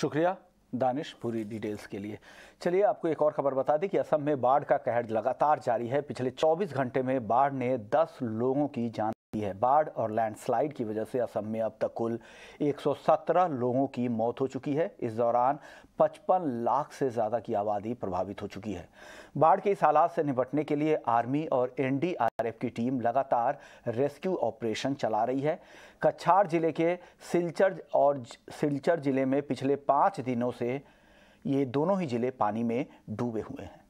शुक्रिया दानिश पूरी डिटेल्स के लिए चलिए आपको एक और खबर बता दें कि असम में बाढ़ का कहर लगातार जारी है पिछले 24 घंटे में बाढ़ ने 10 लोगों की जान है बाढ़ और लैंडस्लाइड की वजह से असम में अब तक कुल 117 लोगों की मौत हो चुकी है इस दौरान 55 लाख से ज़्यादा की आबादी प्रभावित हो चुकी है बाढ़ के इस हालात से निपटने के लिए आर्मी और एनडीआरएफ की टीम लगातार रेस्क्यू ऑपरेशन चला रही है कछार जिले के सिलचर और सिलचर जिले में पिछले पांच दिनों से ये दोनों ही जिले पानी में डूबे हुए हैं